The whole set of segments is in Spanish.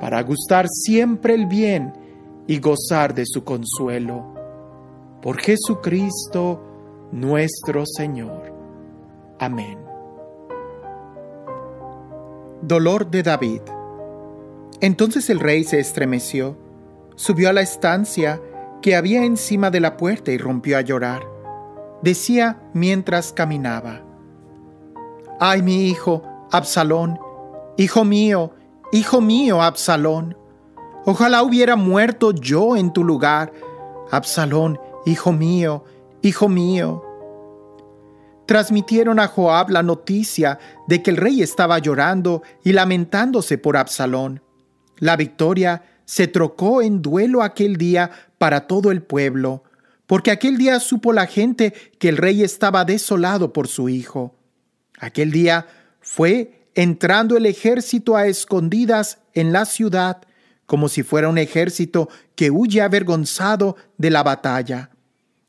para gustar siempre el bien y gozar de su consuelo. Por Jesucristo nuestro Señor. Amén. Dolor de David. Entonces el rey se estremeció, subió a la estancia que había encima de la puerta y rompió a llorar. Decía mientras caminaba, Ay mi hijo, Absalón, hijo mío, Hijo mío, Absalón, ojalá hubiera muerto yo en tu lugar. Absalón, hijo mío, hijo mío. Transmitieron a Joab la noticia de que el rey estaba llorando y lamentándose por Absalón. La victoria se trocó en duelo aquel día para todo el pueblo, porque aquel día supo la gente que el rey estaba desolado por su hijo. Aquel día fue entrando el ejército a escondidas en la ciudad, como si fuera un ejército que huye avergonzado de la batalla.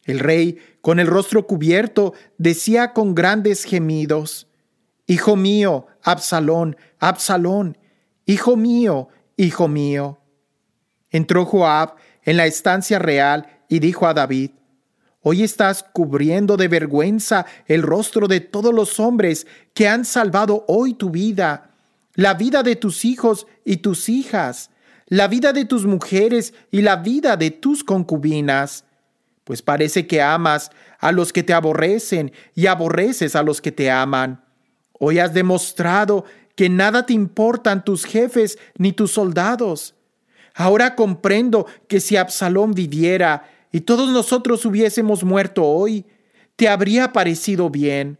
El rey, con el rostro cubierto, decía con grandes gemidos, Hijo mío, Absalón, Absalón, Hijo mío, Hijo mío. Entró Joab en la estancia real y dijo a David, Hoy estás cubriendo de vergüenza el rostro de todos los hombres que han salvado hoy tu vida, la vida de tus hijos y tus hijas, la vida de tus mujeres y la vida de tus concubinas. Pues parece que amas a los que te aborrecen y aborreces a los que te aman. Hoy has demostrado que nada te importan tus jefes ni tus soldados. Ahora comprendo que si Absalón viviera, y todos nosotros hubiésemos muerto hoy, te habría parecido bien.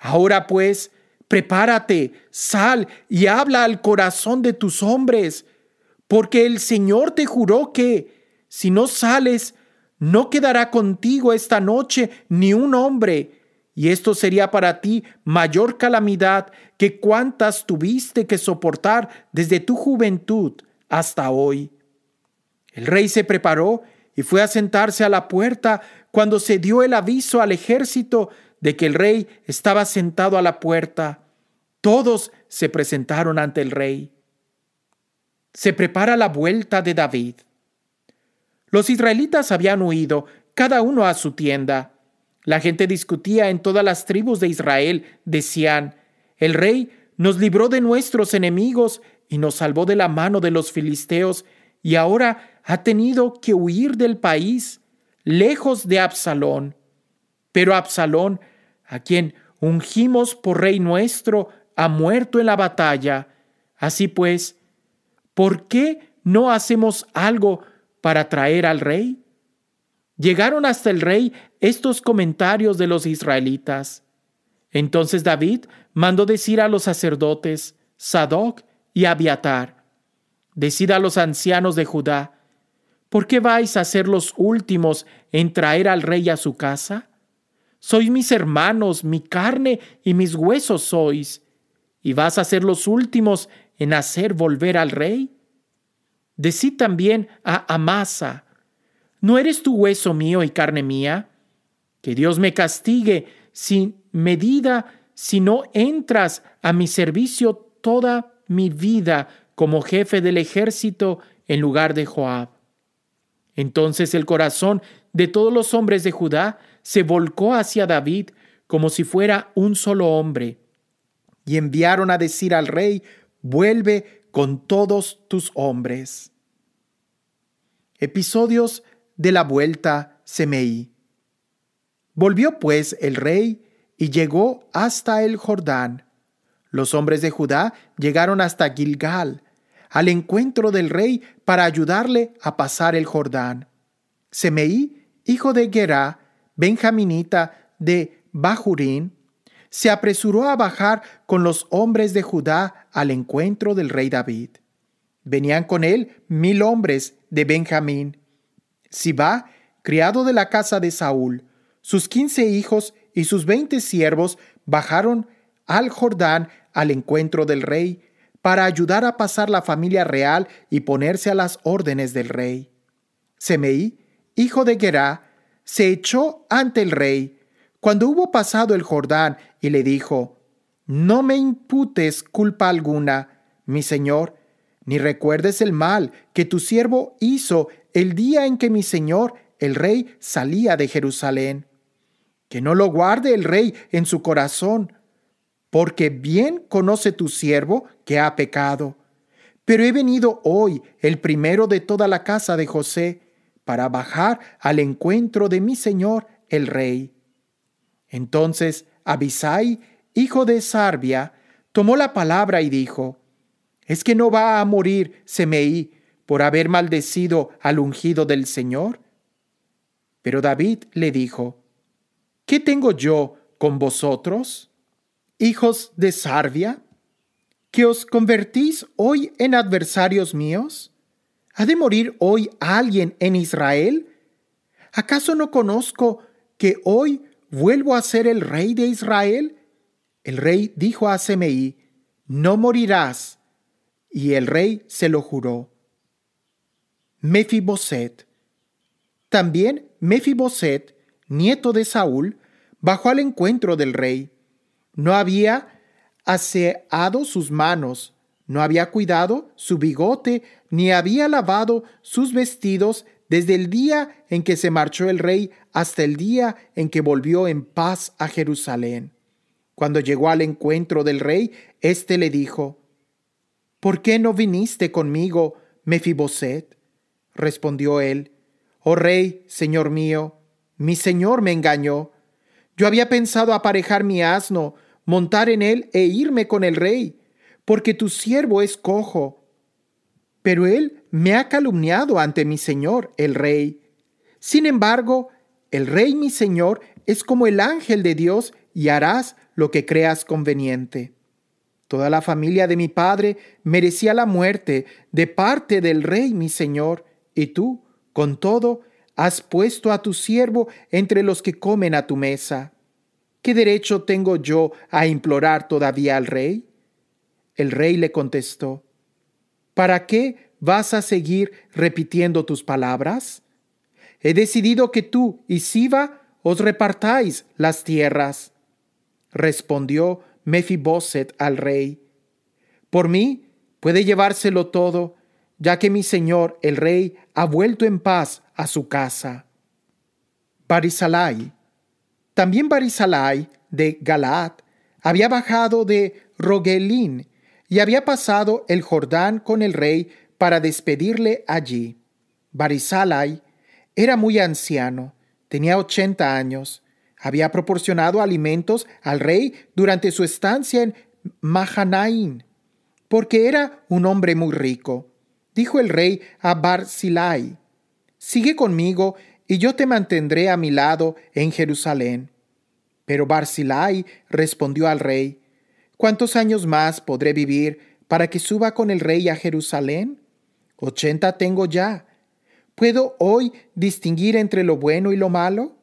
Ahora pues, prepárate, sal y habla al corazón de tus hombres, porque el Señor te juró que, si no sales, no quedará contigo esta noche ni un hombre, y esto sería para ti mayor calamidad que cuantas tuviste que soportar desde tu juventud hasta hoy. El rey se preparó y fue a sentarse a la puerta cuando se dio el aviso al ejército de que el rey estaba sentado a la puerta. Todos se presentaron ante el rey. Se prepara la vuelta de David. Los israelitas habían huido, cada uno a su tienda. La gente discutía en todas las tribus de Israel, decían, el rey nos libró de nuestros enemigos y nos salvó de la mano de los filisteos y ahora ha tenido que huir del país, lejos de Absalón. Pero Absalón, a quien ungimos por rey nuestro, ha muerto en la batalla. Así pues, ¿por qué no hacemos algo para traer al rey? Llegaron hasta el rey estos comentarios de los israelitas. Entonces David mandó decir a los sacerdotes, Sadoc y Abiatar, Decid a los ancianos de Judá, ¿por qué vais a ser los últimos en traer al rey a su casa? Sois mis hermanos, mi carne y mis huesos sois, y vas a ser los últimos en hacer volver al rey. Decid también a Amasa, ¿no eres tu hueso mío y carne mía? Que Dios me castigue sin medida si no entras a mi servicio toda mi vida como jefe del ejército en lugar de Joab. Entonces el corazón de todos los hombres de Judá se volcó hacia David como si fuera un solo hombre, y enviaron a decir al rey, vuelve con todos tus hombres. Episodios de la vuelta Semeí. Volvió pues el rey y llegó hasta el Jordán. Los hombres de Judá llegaron hasta Gilgal, al encuentro del rey para ayudarle a pasar el Jordán. Semeí, hijo de Gerá, benjaminita de Bajurín, se apresuró a bajar con los hombres de Judá al encuentro del rey David. Venían con él mil hombres de Benjamín. Sibá, criado de la casa de Saúl, sus quince hijos y sus veinte siervos bajaron al Jordán al encuentro del rey para ayudar a pasar la familia real y ponerse a las órdenes del rey. Semeí, hijo de Gerá, se echó ante el rey cuando hubo pasado el Jordán y le dijo, No me imputes culpa alguna, mi señor, ni recuerdes el mal que tu siervo hizo el día en que mi señor, el rey, salía de Jerusalén. Que no lo guarde el rey en su corazón, porque bien conoce tu siervo que ha pecado. Pero he venido hoy, el primero de toda la casa de José, para bajar al encuentro de mi señor el rey. Entonces Abisai, hijo de Sarbia, tomó la palabra y dijo, ¿Es que no va a morir Semeí por haber maldecido al ungido del Señor? Pero David le dijo, ¿Qué tengo yo con vosotros? hijos de Sarvia, que os convertís hoy en adversarios míos? ¿Ha de morir hoy alguien en Israel? ¿Acaso no conozco que hoy vuelvo a ser el rey de Israel? El rey dijo a Semeí, no morirás. Y el rey se lo juró. Mefiboset. También Mefiboset, nieto de Saúl, bajó al encuentro del rey no había aseado sus manos, no había cuidado su bigote, ni había lavado sus vestidos desde el día en que se marchó el rey hasta el día en que volvió en paz a Jerusalén. Cuando llegó al encuentro del rey, éste le dijo, ¿Por qué no viniste conmigo, Mefiboset? Respondió él, Oh rey, señor mío, mi señor me engañó yo había pensado aparejar mi asno, montar en él e irme con el rey, porque tu siervo es cojo. Pero él me ha calumniado ante mi señor, el rey. Sin embargo, el rey mi señor es como el ángel de Dios y harás lo que creas conveniente. Toda la familia de mi padre merecía la muerte de parte del rey mi señor, y tú, con todo, has puesto a tu siervo entre los que comen a tu mesa. ¿Qué derecho tengo yo a implorar todavía al rey? El rey le contestó, ¿para qué vas a seguir repitiendo tus palabras? He decidido que tú y Siba os repartáis las tierras. Respondió Mefiboset al rey, por mí puede llevárselo todo ya que mi señor el rey ha vuelto en paz a su casa. Barisalai. También Barisalai de Galaad había bajado de Rogelín y había pasado el Jordán con el rey para despedirle allí. Barisalai era muy anciano, tenía ochenta años, había proporcionado alimentos al rey durante su estancia en Mahanaim, porque era un hombre muy rico dijo el rey a Barzillai, sigue conmigo y yo te mantendré a mi lado en Jerusalén. Pero Barzillai respondió al rey, ¿cuántos años más podré vivir para que suba con el rey a Jerusalén? Ochenta tengo ya. ¿Puedo hoy distinguir entre lo bueno y lo malo?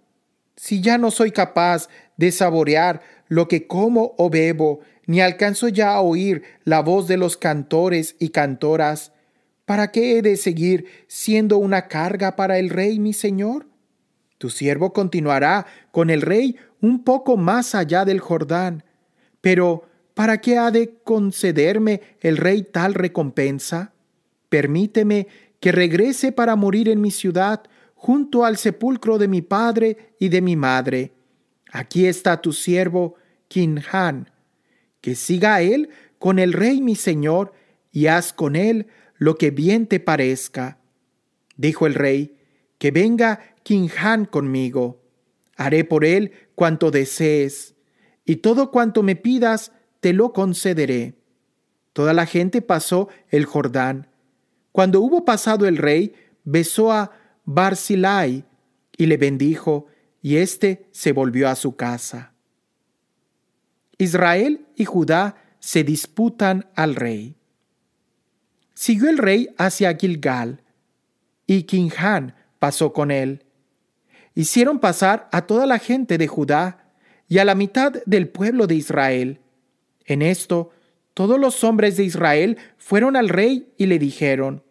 Si ya no soy capaz de saborear lo que como o bebo, ni alcanzo ya a oír la voz de los cantores y cantoras, ¿Para qué he de seguir siendo una carga para el rey, mi señor? Tu siervo continuará con el rey un poco más allá del Jordán. Pero, ¿para qué ha de concederme el rey tal recompensa? Permíteme que regrese para morir en mi ciudad, junto al sepulcro de mi padre y de mi madre. Aquí está tu siervo, Kinhan. Que siga él con el rey mi señor, y haz con él lo que bien te parezca. Dijo el rey, que venga Han conmigo. Haré por él cuanto desees, y todo cuanto me pidas te lo concederé. Toda la gente pasó el Jordán. Cuando hubo pasado el rey, besó a Barzillai y le bendijo, y éste se volvió a su casa. Israel y Judá se disputan al rey. Siguió el rey hacia Gilgal, y Kinhan pasó con él. Hicieron pasar a toda la gente de Judá y a la mitad del pueblo de Israel. En esto, todos los hombres de Israel fueron al rey y le dijeron,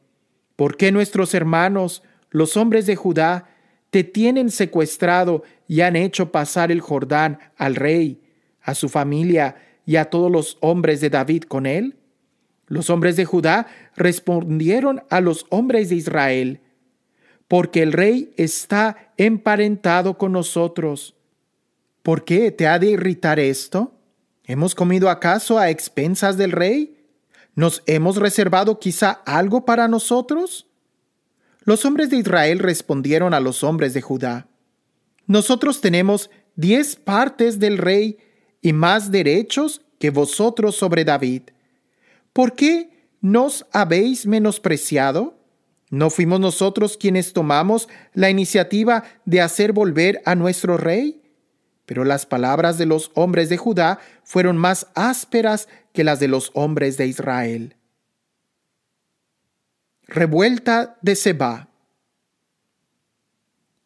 ¿por qué nuestros hermanos, los hombres de Judá, te tienen secuestrado y han hecho pasar el Jordán al rey, a su familia y a todos los hombres de David con él? Los hombres de Judá respondieron a los hombres de Israel, porque el rey está emparentado con nosotros. ¿Por qué te ha de irritar esto? ¿Hemos comido acaso a expensas del rey? ¿Nos hemos reservado quizá algo para nosotros? Los hombres de Israel respondieron a los hombres de Judá. Nosotros tenemos diez partes del rey y más derechos que vosotros sobre David ¿por qué nos habéis menospreciado? ¿No fuimos nosotros quienes tomamos la iniciativa de hacer volver a nuestro rey? Pero las palabras de los hombres de Judá fueron más ásperas que las de los hombres de Israel. Revuelta de Seba.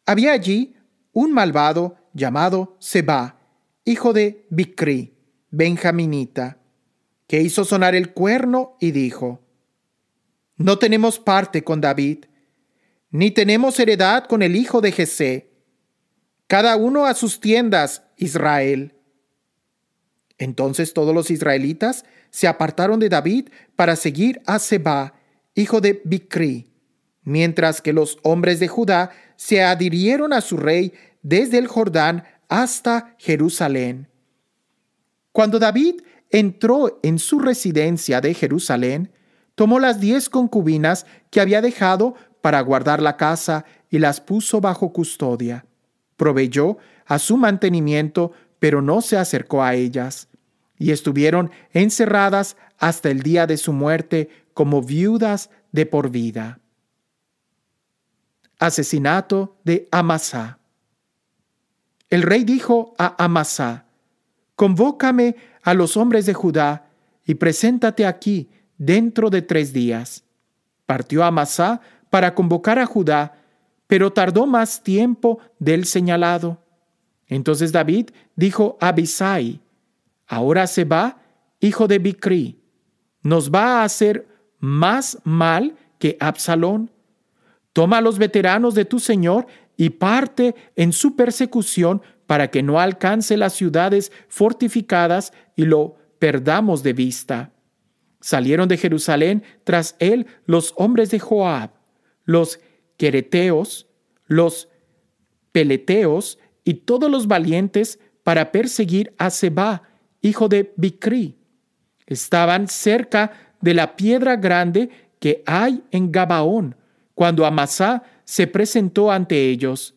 Había allí un malvado llamado Seba, hijo de Bicri, benjaminita que hizo sonar el cuerno y dijo, No tenemos parte con David, ni tenemos heredad con el hijo de Jesé. Cada uno a sus tiendas, Israel. Entonces todos los israelitas se apartaron de David para seguir a Seba, hijo de Bicri, mientras que los hombres de Judá se adhirieron a su rey desde el Jordán hasta Jerusalén. Cuando David entró en su residencia de Jerusalén, tomó las diez concubinas que había dejado para guardar la casa y las puso bajo custodia. Proveyó a su mantenimiento, pero no se acercó a ellas. Y estuvieron encerradas hasta el día de su muerte como viudas de por vida. Asesinato de Amasá. El rey dijo a Amasá, Convócame a los hombres de Judá, y preséntate aquí dentro de tres días. Partió a para convocar a Judá, pero tardó más tiempo del señalado. Entonces David dijo a Abisai, ahora se va, hijo de Bicri, nos va a hacer más mal que Absalón. Toma a los veteranos de tu señor y parte en su persecución para que no alcance las ciudades fortificadas y lo perdamos de vista. Salieron de Jerusalén tras él los hombres de Joab, los quereteos, los peleteos y todos los valientes para perseguir a Seba, hijo de Bicri. Estaban cerca de la piedra grande que hay en Gabaón, cuando Amasá se presentó ante ellos.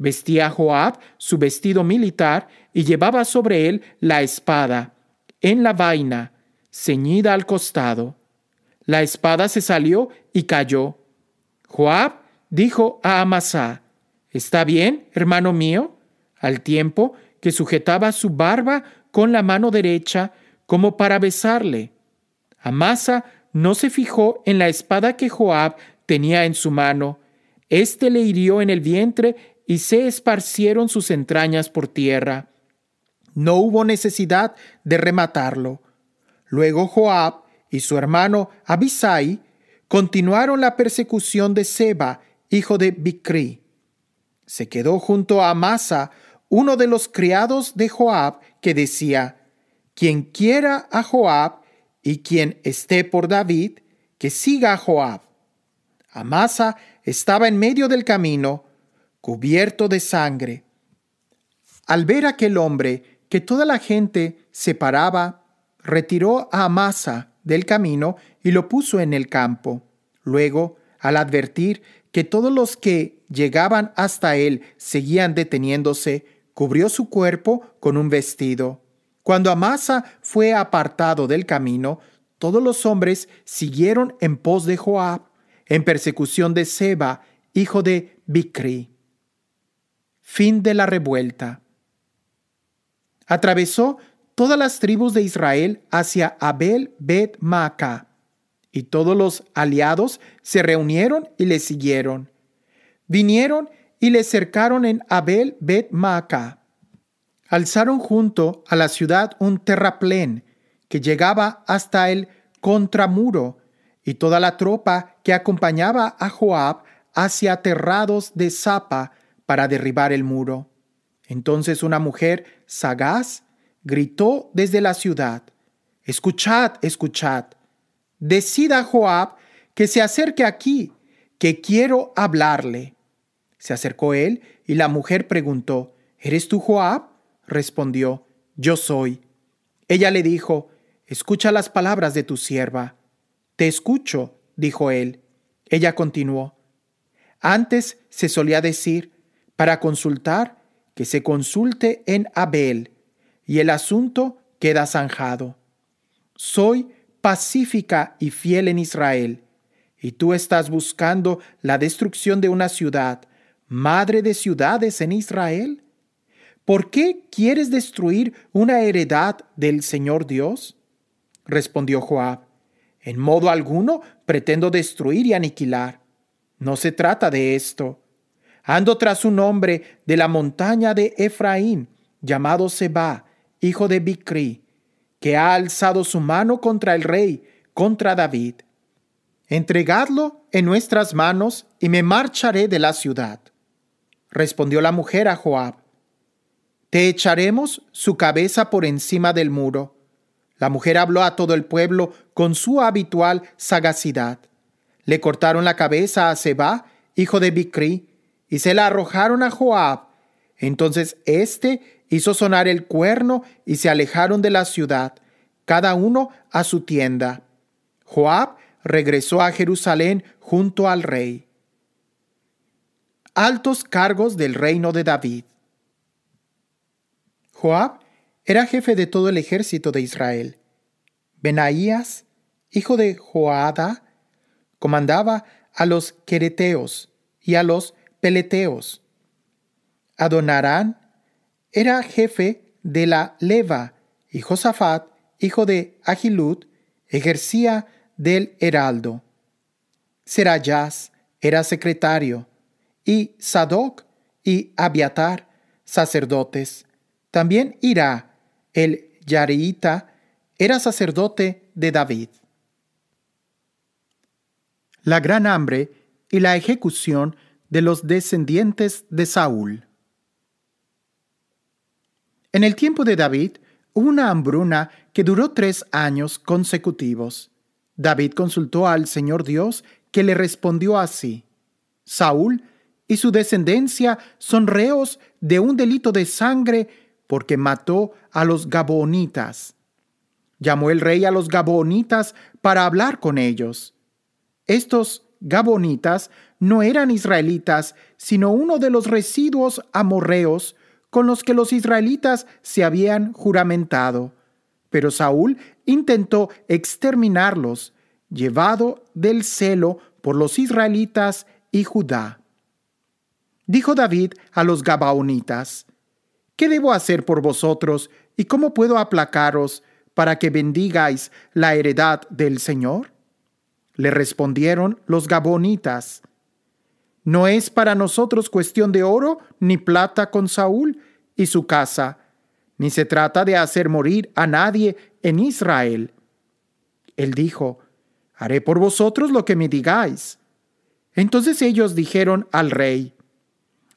Vestía Joab su vestido militar y llevaba sobre él la espada, en la vaina, ceñida al costado. La espada se salió y cayó. Joab dijo a Amasa: ¿Está bien, hermano mío? Al tiempo que sujetaba su barba con la mano derecha como para besarle. Amasa no se fijó en la espada que Joab tenía en su mano. Este le hirió en el vientre y se esparcieron sus entrañas por tierra. No hubo necesidad de rematarlo. Luego Joab y su hermano Abisai continuaron la persecución de Seba, hijo de Bicri. Se quedó junto a Amasa, uno de los criados de Joab, que decía, quien quiera a Joab y quien esté por David, que siga a Joab. Amasa estaba en medio del camino, cubierto de sangre. Al ver aquel hombre que toda la gente separaba, retiró a Amasa del camino y lo puso en el campo. Luego, al advertir que todos los que llegaban hasta él seguían deteniéndose, cubrió su cuerpo con un vestido. Cuando Amasa fue apartado del camino, todos los hombres siguieron en pos de Joab, en persecución de Seba, hijo de Bikri. Fin de la revuelta. Atravesó todas las tribus de Israel hacia Abel Bet maca y todos los aliados se reunieron y le siguieron. Vinieron y le cercaron en Abel Bet Maaca. Alzaron junto a la ciudad un terraplén que llegaba hasta el contramuro, y toda la tropa que acompañaba a Joab hacia aterrados de Zapa para derribar el muro. Entonces una mujer sagaz gritó desde la ciudad, Escuchad, escuchad, Decida, Joab que se acerque aquí, que quiero hablarle. Se acercó él y la mujer preguntó, ¿Eres tú Joab? Respondió, Yo soy. Ella le dijo, Escucha las palabras de tu sierva. Te escucho, dijo él. Ella continuó, Antes se solía decir, para consultar, que se consulte en Abel, y el asunto queda zanjado. Soy pacífica y fiel en Israel, y tú estás buscando la destrucción de una ciudad, madre de ciudades en Israel. ¿Por qué quieres destruir una heredad del Señor Dios? Respondió Joab. En modo alguno pretendo destruir y aniquilar. No se trata de esto. Ando tras un hombre de la montaña de Efraín, llamado Seba, hijo de Bicri, que ha alzado su mano contra el rey, contra David. Entregadlo en nuestras manos y me marcharé de la ciudad. Respondió la mujer a Joab. Te echaremos su cabeza por encima del muro. La mujer habló a todo el pueblo con su habitual sagacidad. Le cortaron la cabeza a Seba, hijo de Bicri, y se la arrojaron a Joab. Entonces éste hizo sonar el cuerno y se alejaron de la ciudad, cada uno a su tienda. Joab regresó a Jerusalén junto al rey. Altos cargos del reino de David. Joab era jefe de todo el ejército de Israel. Benaías, hijo de Joada, comandaba a los quereteos y a los peleteos. Adonarán era jefe de la leva y Josafat, hijo de Agilud, ejercía del heraldo. Serayas era secretario y Sadoc y Abiatar sacerdotes. También Irá, el Yareita, era sacerdote de David. La gran hambre y la ejecución de los descendientes de Saúl. En el tiempo de David hubo una hambruna que duró tres años consecutivos. David consultó al Señor Dios que le respondió así. Saúl y su descendencia son reos de un delito de sangre porque mató a los Gabonitas. Llamó el rey a los Gabonitas para hablar con ellos. Estos gabonitas, no eran israelitas, sino uno de los residuos amorreos con los que los israelitas se habían juramentado. Pero Saúl intentó exterminarlos, llevado del celo por los israelitas y Judá. Dijo David a los gabaonitas, ¿Qué debo hacer por vosotros y cómo puedo aplacaros para que bendigáis la heredad del Señor? Le respondieron los gabonitas, no es para nosotros cuestión de oro ni plata con Saúl y su casa, ni se trata de hacer morir a nadie en Israel. Él dijo, haré por vosotros lo que me digáis. Entonces ellos dijeron al rey,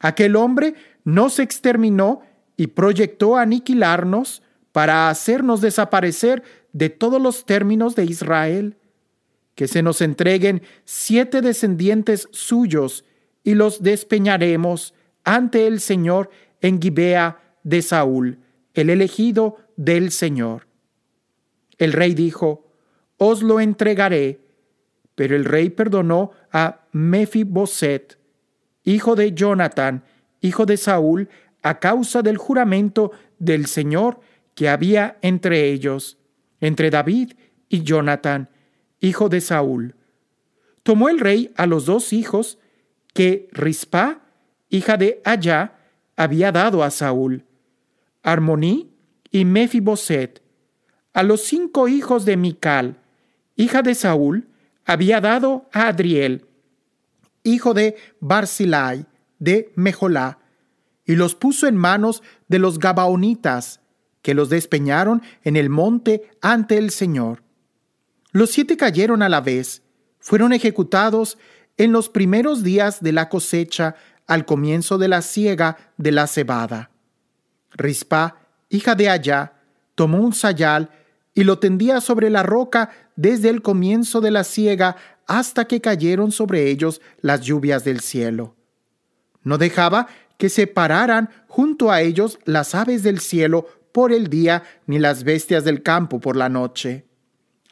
aquel hombre no se exterminó y proyectó aniquilarnos para hacernos desaparecer de todos los términos de Israel que se nos entreguen siete descendientes suyos, y los despeñaremos ante el Señor en Gibea de Saúl, el elegido del Señor. El rey dijo, Os lo entregaré. Pero el rey perdonó a Mefiboset, hijo de Jonatán, hijo de Saúl, a causa del juramento del Señor que había entre ellos, entre David y Jonatán, hijo de Saúl. Tomó el rey a los dos hijos que Rispa, hija de Allá, había dado a Saúl, Armoní y Mefiboset. A los cinco hijos de Mical, hija de Saúl, había dado a Adriel, hijo de Barzillai, de Mejolá, y los puso en manos de los Gabaonitas, que los despeñaron en el monte ante el Señor. Los siete cayeron a la vez, fueron ejecutados en los primeros días de la cosecha al comienzo de la siega de la cebada. Rispa, hija de Allá, tomó un sayal y lo tendía sobre la roca desde el comienzo de la siega hasta que cayeron sobre ellos las lluvias del cielo. No dejaba que se pararan junto a ellos las aves del cielo por el día ni las bestias del campo por la noche.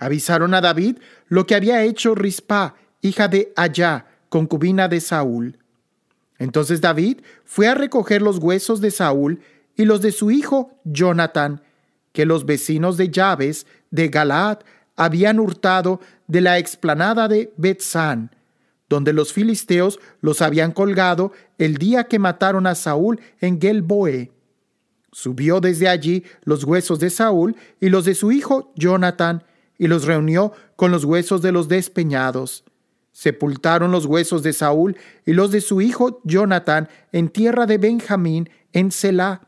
Avisaron a David lo que había hecho Rispa, hija de Allá, concubina de Saúl. Entonces David fue a recoger los huesos de Saúl y los de su hijo Jonathan, que los vecinos de Llaves de Galaad habían hurtado de la explanada de Betzán, donde los filisteos los habían colgado el día que mataron a Saúl en Gelboe. Subió desde allí los huesos de Saúl y los de su hijo Jonathan, y los reunió con los huesos de los despeñados. Sepultaron los huesos de Saúl y los de su hijo Jonatán en tierra de Benjamín, en Selá,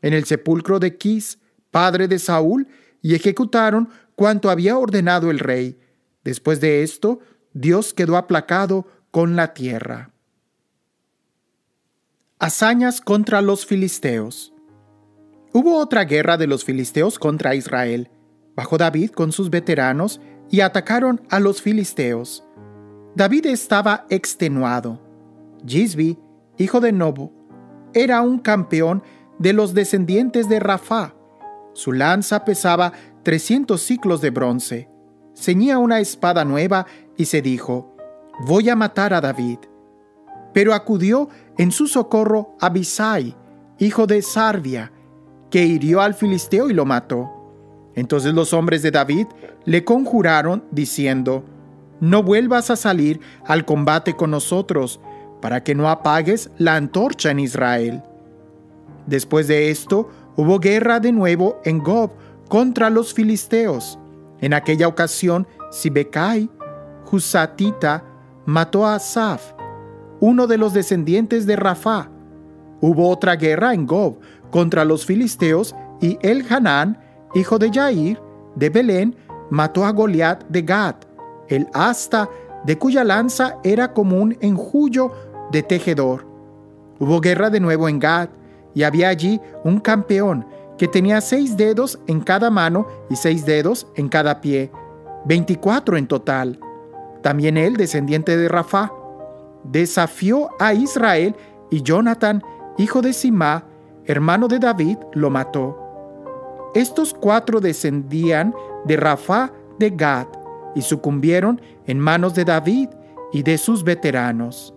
en el sepulcro de Quis, padre de Saúl, y ejecutaron cuanto había ordenado el rey. Después de esto, Dios quedó aplacado con la tierra. Hazañas contra los filisteos. Hubo otra guerra de los filisteos contra Israel bajó David con sus veteranos y atacaron a los filisteos. David estaba extenuado. Gisbi, hijo de Nobu, era un campeón de los descendientes de Rafa. Su lanza pesaba 300 ciclos de bronce. Ceñía una espada nueva y se dijo, voy a matar a David. Pero acudió en su socorro Abisai, hijo de Sarvia, que hirió al filisteo y lo mató. Entonces los hombres de David le conjuraron diciendo, No vuelvas a salir al combate con nosotros, para que no apagues la antorcha en Israel. Después de esto, hubo guerra de nuevo en Gob contra los filisteos. En aquella ocasión, Sibekai, Husatita, mató a Asaf, uno de los descendientes de Rafa. Hubo otra guerra en Gob contra los filisteos y el Hanán, hijo de Jair, de Belén, mató a Goliat de Gad, el asta de cuya lanza era como un enjullo de tejedor. Hubo guerra de nuevo en Gad, y había allí un campeón que tenía seis dedos en cada mano y seis dedos en cada pie, veinticuatro en total. También él, descendiente de Rafa, desafió a Israel y Jonathan, hijo de Simá, hermano de David, lo mató. Estos cuatro descendían de Rafa de Gad y sucumbieron en manos de David y de sus veteranos.